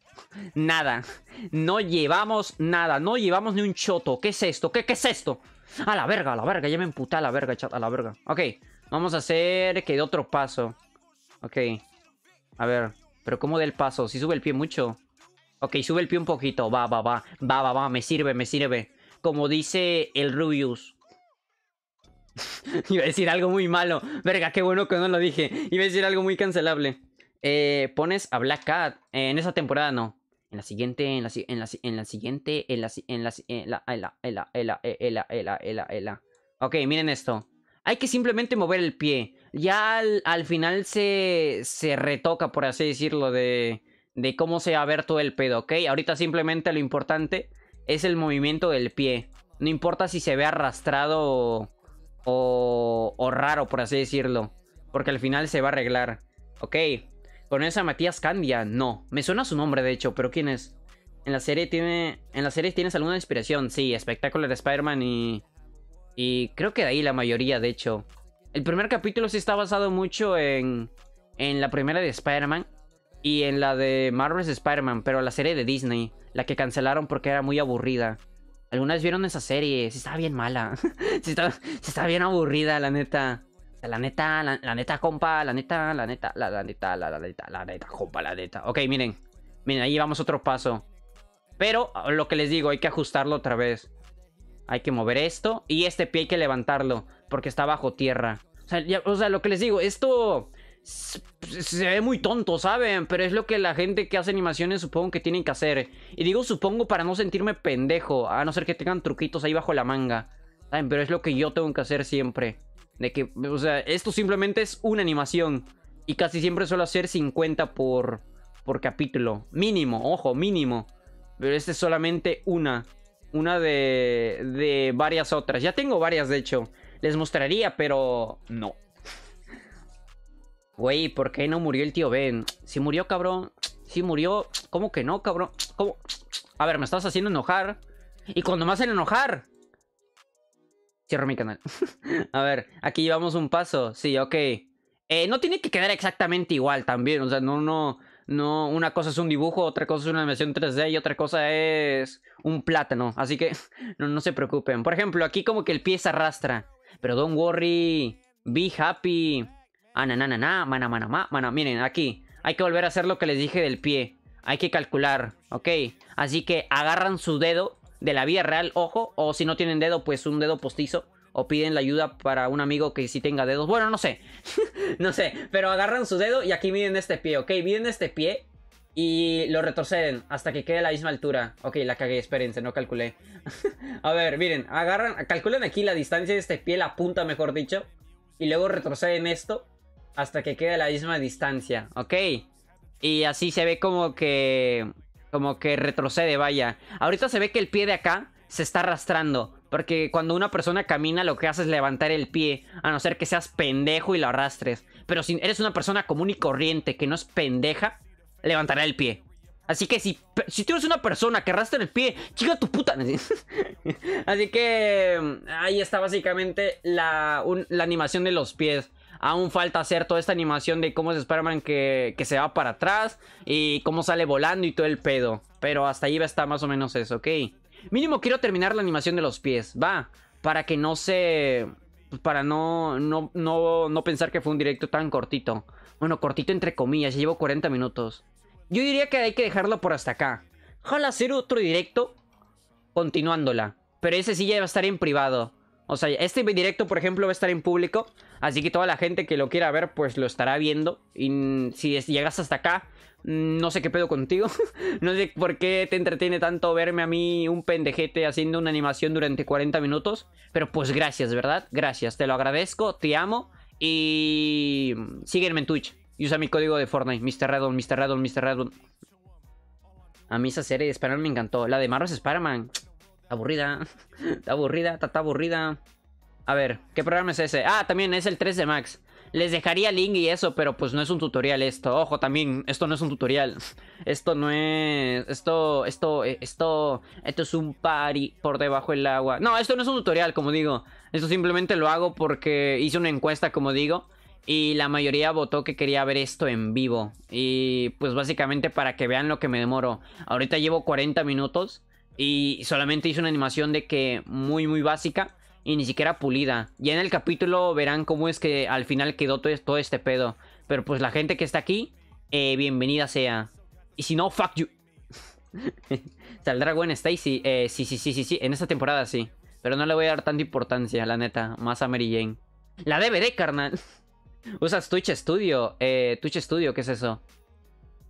Nada. No llevamos nada. No llevamos ni un choto. ¿Qué es esto? ¿Qué, qué es esto? A la verga, a la verga. Ya me emputé a la verga, chat. A la verga. Ok. Vamos a hacer que de otro paso. Ok. A ver. Pero ¿cómo del paso? Si sube el pie mucho. Ok, sube el pie un poquito. Va, va, va. Va, va, va. Me sirve, me sirve. Como dice el Rubius. Iba a decir algo muy malo. Verga, qué bueno que no lo dije. Iba a decir algo muy cancelable. Eh, pones a Black Cat. Eh, en esa temporada no. En la siguiente, en la, en la, en la siguiente, en la, en la, en la, en la, en e, la, en la, en la, en la, en la, Ok, miren esto. Hay que simplemente mover el pie. Ya al, final se, se retoca, por así decirlo, de, de cómo se va todo el pedo, ¿ok? Ahorita simplemente lo importante es el movimiento del pie. No importa si se ve arrastrado o, o, o raro, por así decirlo. Porque al final se va a arreglar, ¿ok? Con a Matías Candia? No. Me suena su nombre, de hecho, pero ¿quién es? En la serie tiene. En la serie tienes alguna inspiración. Sí, espectáculo de Spider-Man y. Y creo que de ahí la mayoría, de hecho. El primer capítulo sí está basado mucho en. En la primera de Spider-Man. Y en la de Marvel's Spider-Man, pero la serie de Disney. La que cancelaron porque era muy aburrida. Algunas vieron esa serie. Sí, estaba bien mala. sí, está, estaba bien aburrida, la neta. La neta, la, neta, compa, la neta, la neta, la, neta, la, neta, la neta, compa, la neta. Ok, miren. Miren, ahí vamos otro paso. Pero ah, lo que les digo, hay que ajustarlo otra vez. Hay que mover esto. Y este pie hay que levantarlo. Porque está bajo tierra. O sea, o sea lo que les digo, esto se ve muy tonto, ¿saben? Pero es lo que la gente que hace animaciones supongo que tienen que hacer. Y digo supongo para no sentirme pendejo, a no ser que tengan truquitos ahí bajo la manga. ¿Saben? Pero es lo que yo tengo que hacer siempre. De que, o sea, esto simplemente es una animación. Y casi siempre suelo hacer 50 por, por capítulo. Mínimo, ojo, mínimo. Pero este es solamente una. Una de, de varias otras. Ya tengo varias, de hecho. Les mostraría, pero no. Güey, ¿por qué no murió el tío Ben? Si murió, cabrón. Si murió. ¿Cómo que no, cabrón? ¿Cómo? A ver, me estás haciendo enojar. Y cuando me hacen enojar, Cierro mi canal. a ver, aquí llevamos un paso. Sí, ok. Eh, no tiene que quedar exactamente igual también. O sea, no, no, no. Una cosa es un dibujo, otra cosa es una animación 3D y otra cosa es un plátano. Así que no, no se preocupen. Por ejemplo, aquí como que el pie se arrastra. Pero don't worry. Be happy. Ah, na. mana, mana, ma, mana. Miren, aquí. Hay que volver a hacer lo que les dije del pie. Hay que calcular, ¿ok? Así que agarran su dedo de la vía real, ojo, o si no tienen dedo, pues un dedo postizo. O piden la ayuda para un amigo que sí tenga dedos. Bueno, no sé. no sé. Pero agarran su dedo y aquí miden este pie, ¿ok? Miden este pie y lo retroceden hasta que quede a la misma altura. Ok, la cagué, espérense, no calculé. a ver, miren, agarran, calculan aquí la distancia de este pie, la punta mejor dicho. Y luego retroceden esto hasta que quede a la misma distancia, ok. Y así se ve como que como que retrocede, vaya. Ahorita se ve que el pie de acá se está arrastrando. Porque cuando una persona camina lo que hace es levantar el pie, a no ser que seas pendejo y lo arrastres. Pero si eres una persona común y corriente que no es pendeja, levantará el pie. Así que si, si tú eres una persona que arrastra el pie, chica tu puta. Así que mm, ahí está básicamente la animación de los pies. Aún falta hacer toda esta animación de cómo es spider que, se va para atrás y cómo sale volando y todo el pedo. Pero hasta ahí va a estar más o menos eso, ¿ok? Mínimo quiero terminar la animación de los pies, va. Para que no se... Para no, no, no, no pensar que fue un directo tan cortito. Bueno, cortito entre comillas, ya llevo 40 minutos. Yo diría que hay que dejarlo por hasta acá. Ojalá hacer otro directo continuándola. Pero ese sí ya va a estar en privado. O sea, este directo, por ejemplo, va a estar en público. Así que toda la gente que lo quiera ver, pues lo estará viendo. Y si llegas hasta acá, mm, no sé qué pedo contigo. no sé por qué te entretiene tanto verme a mí, un pendejete, haciendo una animación durante 40 minutos. Pero pues gracias, ¿verdad? Gracias, te lo agradezco, te amo. Y sígueme en Twitch. Y usa mi código de Fortnite, Mr. Radon, Mr. Radon, Mr. Radon A mí esa serie de Spider-Man me encantó. La de Marvel's Spider-Man. aburrida. Está aburrida, está, aburrida. A ver, ¿qué programa es ese? Ah, también es el 3 de Max. Les dejaría link y eso, pero pues no es un tutorial esto. Ojo, también, esto no es un tutorial. Esto no es... Esto, esto, eh, esto... Esto es un party por debajo del agua. No, esto no es un tutorial, como digo. Esto simplemente lo hago porque hice una encuesta, como digo. Y la mayoría votó que quería ver esto en vivo. Y pues básicamente para que vean lo que me demoro. Ahorita llevo 40 minutos. Y solamente hizo una animación de que muy, muy básica y ni siquiera pulida. Ya en el capítulo verán cómo es que al final quedó todo este pedo. Pero pues la gente que está aquí, bienvenida sea. Y si no, fuck you. Saldrá buen Stacy. sí, sí, sí, sí, sí. En esta temporada sí. Pero no le voy a dar tanta importancia, la neta. Más a Mary Jane. La DVD, carnal. Usas Twitch Studio. Twitch Studio, ¿qué es eso?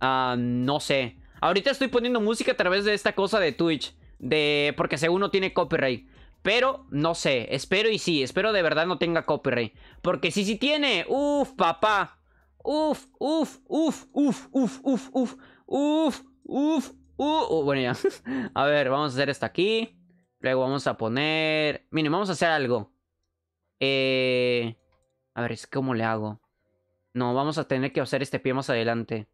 no sé. Ahorita estoy poniendo música a través de esta cosa de Twitch. De. Porque según no tiene copyright. Pero no sé, espero y sí, espero de verdad no tenga copyright. Porque si sí, sí tiene, ¡Uf, papá. Uf, uf, uf, uf, uf, uf, uf, uf, uf, uf! Uh, bueno ya. a ver, vamos a hacer esto aquí. Luego vamos a poner... Miren, vamos a hacer algo. Eh... A ver, es cómo le hago. No, vamos a tener que hacer este pie más adelante.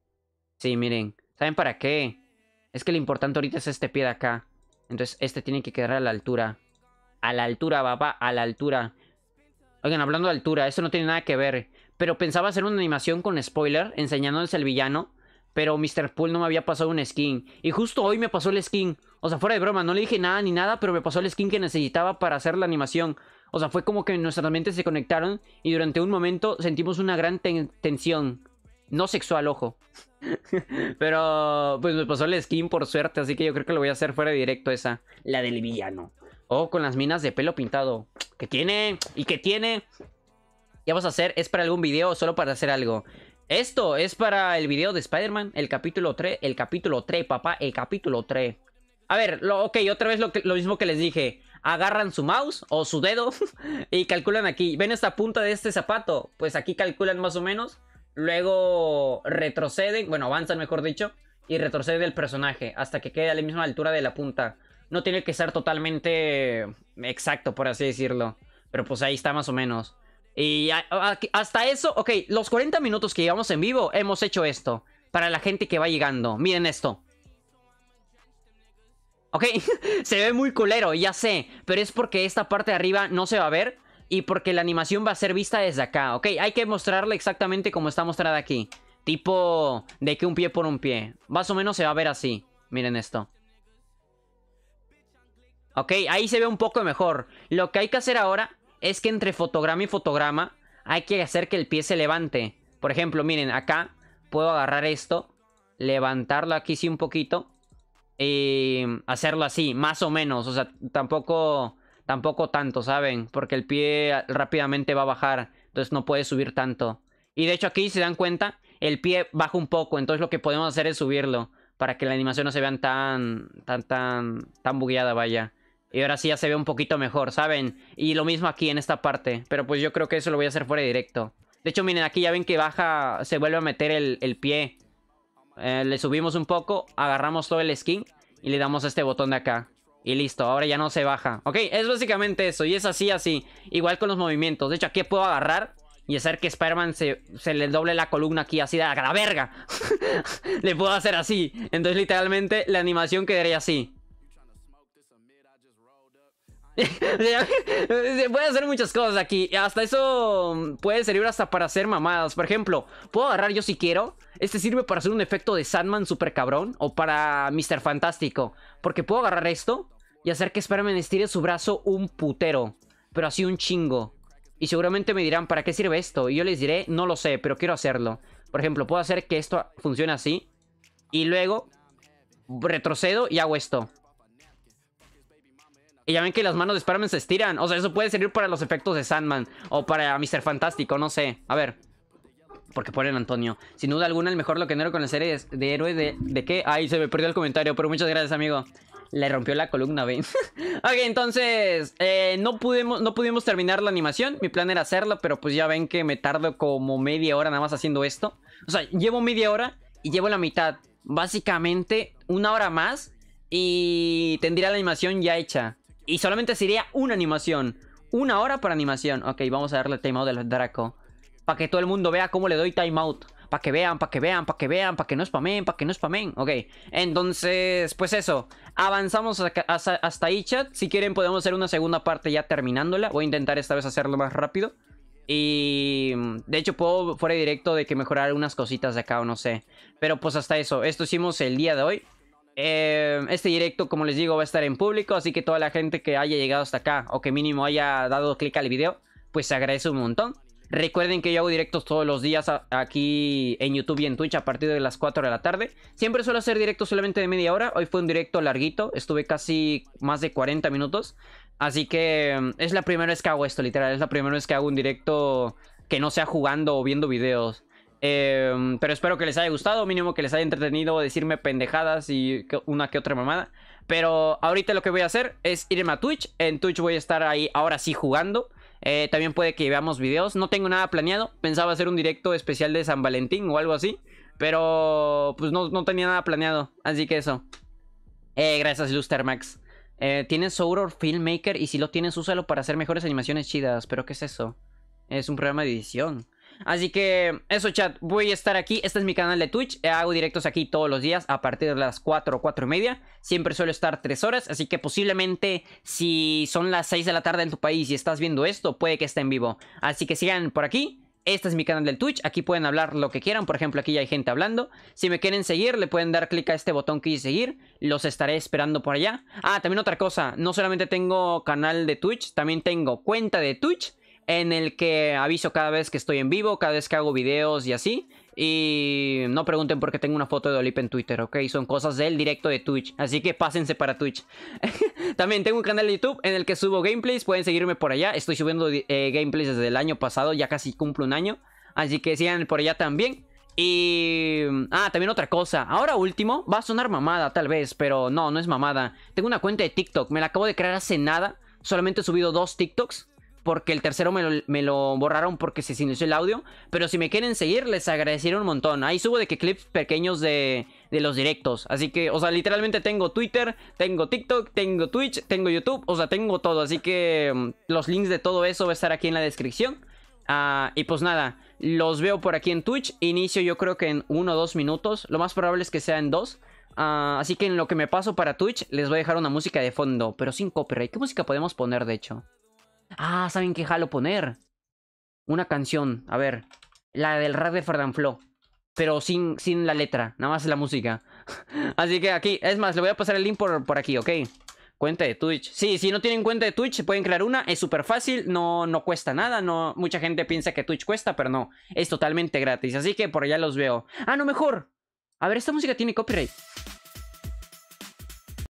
Sí, miren. ¿Saben para qué? Es que lo importante ahorita es este pie de acá. Entonces este tiene que quedar a la altura. A la altura, papá, a la altura. Oigan, hablando de altura, Esto no tiene nada que ver. Pero pensaba hacer una animación con spoiler, enseñándoles el villano. Pero Mr. Pool no me había pasado un skin. Y justo hoy me pasó el skin. O sea, fuera de broma, no le dije nada ni nada, pero me pasó el skin que necesitaba para hacer la animación. O sea, fue como que nuestras mentes se conectaron y durante un momento sentimos una gran tensión. No sexual, ojo. Pero pues me pasó la skin por suerte, así que yo creo que lo voy a hacer fuera de directo esa, la del villano. O con las minas de pelo pintado. ¿Qué tiene? ¿Y qué tiene? y qué tiene Ya vamos a hacer? ¿Es para algún video o solo para hacer algo? Esto es para el video de Spider-Man, el capítulo 3, el capítulo 3, papá, el capítulo 3. A ver, lo, ok, otra vez lo, lo mismo que les dije agarran su mouse o su dedo y calculan aquí. ¿Ven esta punta de este zapato? Pues aquí calculan más o menos luego retroceden, bueno, avanzan mejor dicho, y retrocede el personaje hasta que quede a la misma altura de la punta. No tiene que ser totalmente exacto, por así decirlo, pero pues ahí está más o menos. Y hasta eso, ok, los 40 minutos que llevamos en vivo hemos hecho esto. Para la gente que va llegando, miren esto. Ok, se ve muy culero, ya sé, pero es porque esta parte de arriba no se va a ver y porque la animación va a ser vista desde acá, ¿ok? Hay que mostrarla exactamente como está mostrada aquí. Tipo de que un pie por un pie. Más o menos se va a ver así. Miren esto. Ok, ahí se ve un poco mejor. Lo que hay que hacer ahora es que entre fotograma y fotograma hay que hacer que el pie se levante. Por ejemplo, miren, acá puedo agarrar esto, levantarlo aquí sí un poquito y hacerlo así, más o menos. O sea, tampoco tampoco tanto, ¿saben? Porque el pie rápidamente va a bajar, entonces no puede subir tanto. Y de hecho aquí, se dan cuenta, el pie baja un poco, entonces lo que podemos hacer es subirlo. Para que la animación no se vea tan, tan, tan, tan bugueada, vaya. Y ahora sí ya se ve un poquito mejor, ¿saben? Y lo mismo aquí en esta parte. Pero pues yo creo que eso lo voy a hacer fuera de directo. De hecho, miren, aquí ya ven que baja, se vuelve a meter el, pie. Eh, le subimos un poco, agarramos todo el skin y le damos a este botón de acá. Y listo, ahora ya no se baja. Ok, es básicamente eso. Y es así, así. Igual con los movimientos. De hecho, aquí puedo agarrar y hacer que Spider-Man se, se, le doble la columna aquí así de la verga. le puedo hacer así. Entonces, literalmente, la animación quedaría así. Voy a hacer muchas cosas aquí. Hasta eso mm, puede servir hasta para hacer mamadas. Por ejemplo, puedo agarrar yo si quiero. Este sirve para hacer un efecto de Sandman super cabrón. O para Mr. Fantástico. Porque puedo agarrar esto y hacer que spider estire su brazo un putero. Pero así un chingo. Y seguramente me dirán, ¿para qué sirve esto? Y yo les diré, no lo sé, pero quiero hacerlo. Por ejemplo, puedo hacer que esto funcione así. Y luego retrocedo y hago esto ya ven que las manos de spider se estiran. O sea, eso puede servir para los efectos de Sandman. O para Mr. Fantástico, no sé. A ver. Porque ponen Antonio. Sin duda alguna, el mejor lo que loquenero con la serie de héroe de, de qué. Ay, se me perdió el comentario, pero muchas gracias, amigo. Le rompió la columna, ¿ven? ok, entonces, eh, no, pudimos, no pudimos terminar la animación. Mi plan era hacerla, pero pues ya ven que me tardo como media hora nada más haciendo esto. O sea, llevo media hora y llevo la mitad. Básicamente, una hora más y tendría la animación ya hecha. Y solamente sería una animación. Una hora por animación. Ok, vamos a darle timeout al Draco. Para que todo el mundo vea cómo le doy timeout. Para que vean, para que vean, para que vean, para que no spamen, para que no spamen. Ok, entonces, pues eso. Avanzamos hasta, hasta ahí, chat. Si quieren, podemos hacer una segunda parte ya terminándola. Voy a intentar esta vez hacerlo más rápido. Y de hecho puedo fuera directo de que mejorar unas cositas de acá o no sé. Pero pues hasta eso. Esto hicimos el día de hoy. Eh, este directo, como les digo, va a estar en público, así que toda la gente que haya llegado hasta acá o que mínimo haya dado clic al video, pues se agradece un montón. Recuerden que yo hago directos todos los días aquí en YouTube y en Twitch a partir de las 4 de la tarde. Siempre suelo hacer directos solamente de media hora. Hoy fue un directo larguito, estuve casi más de 40 minutos. Así que mm, es la primera vez que hago esto, literal. Es la primera vez que hago un directo que no sea jugando o viendo videos. Em, pero espero que les haya gustado, mínimo que les haya entretenido decirme pendejadas y una que otra mamada. Pero ahorita lo que voy a hacer es irme a Twitch. En Twitch voy a estar ahí ahora sí jugando. Eh, también puede que veamos videos. No tengo nada planeado. Pensaba hacer un directo especial de San Valentín o algo así. Pero pues no, tenía nada planeado. Así que eso. Eh, gracias, Luster Max. Eh, ¿Tienes sour Filmmaker? Y si lo tienes, úsalo para hacer mejores animaciones chidas. ¿Pero qué es eso? Es un programa de edición. Así que eso chat, voy a estar aquí, este es mi canal de Twitch, eh, hago directos aquí todos los días a partir de las 4 o 4 y media, siempre suelo estar 3 horas, así que posiblemente si son las 6 de la tarde en tu país y estás viendo esto, puede que esté en vivo. Así que sigan por aquí, este es mi canal de Twitch, aquí pueden hablar lo que quieran, por ejemplo aquí ya hay gente hablando. Si me quieren seguir, le pueden dar clic a este botón que dice seguir, los estaré esperando por allá. Ah, también otra cosa, no solamente tengo canal de Twitch, también tengo cuenta de Twitch en el que aviso cada vez que estoy en vivo, cada vez que hago videos y así. Y no pregunten por qué tengo una foto de Olip en Twitter, ¿ok? Son cosas del directo de Twitch, así que pásense para Twitch. También tengo un canal de YouTube en el que subo gameplays, pueden seguirme por allá. Estoy subiendo eh, gameplays desde el año pasado, ya casi cumplo un año. Así que sigan por allá también. Y... Ah, también otra cosa. Ahora último, va a sonar mamada tal vez, pero no, no es mamada. Tengo una cuenta de TikTok, me la acabo de crear hace nada. Solamente he subido dos TikToks porque el tercero me lo, borraron porque se silenció el audio. Pero si me quieren seguir, les agradeceré un montón. Ahí subo de que clips pequeños de, de los directos. Así que, o sea, literalmente tengo Twitter, tengo TikTok, tengo Twitch, tengo YouTube, o sea, tengo todo. Así que mm, los links de todo eso va a estar aquí en la descripción. Ah, y pues nada, los veo por aquí en Twitch. Inicio yo creo que en uno o dos minutos. Lo más probable es que sea en dos. Ah, así que en lo que me paso para Twitch, les voy a dejar una música de fondo, pero sin copyright. ¿Qué música podemos poner, de hecho? Ah, ¿saben qué jalo poner? Una canción, a ver. La del rap de Flo Pero sin, sin la letra, nada más la música. Así que aquí, es más, le voy a pasar el link por, por aquí, ¿ok? Cuenta de Twitch. Sí, si no tienen cuenta de Twitch, pueden crear una. Es súper fácil, no, no cuesta nada. No, mucha gente piensa que Twitch cuesta, pero no. Es totalmente gratis. Así que por allá los veo. Ah, no, mejor. A ver, esta música tiene copyright.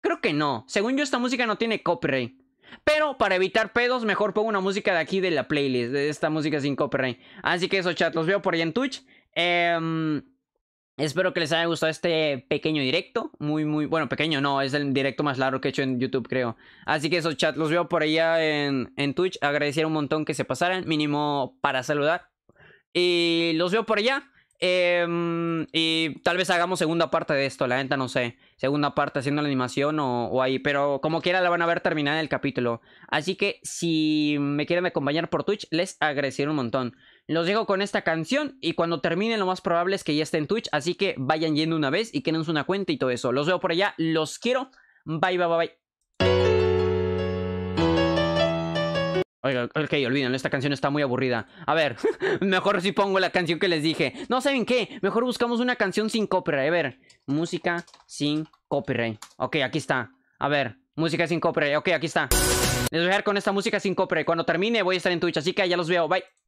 Creo que no. Según yo, esta música no tiene copyright. Pero para evitar pedos, mejor pongo una música de aquí de la playlist, de esta música sin copyright. Así que eso, chat, los veo por allá en Twitch. Em, espero que les haya gustado este pequeño directo. Muy, muy, bueno, pequeño no, es el directo más largo que he hecho en YouTube, creo. Así que eso, chat, los veo por allá en, en Twitch. Agradecer un montón que se pasaran, mínimo para saludar. Y los veo por allá. Em, y tal vez hagamos segunda parte de esto, la venta no sé. Segunda parte haciendo la animación o, ahí. Pero como quiera la van a ver terminada el capítulo. Así que si me quieren acompañar por Twitch, les agradeceré un montón. Los dejo con esta canción y cuando termine lo más probable es que ya esté en Twitch. Así que vayan yendo una vez y quédense una cuenta y todo eso. Los veo por allá, los quiero. Bye, bye, bye, bye. Oiga, ok, olviden, esta canción está muy aburrida. A ver, mejor si pongo la canción que les dije. No, ¿saben qué? Mejor buscamos una canción sin copyright. A ver, música sin copyright. Ok, aquí está. A ver, música sin copyright. Ok, aquí está. Les voy a dejar con esta música sin copyright. Cuando termine voy a estar en Twitch, así que ya los veo. Bye.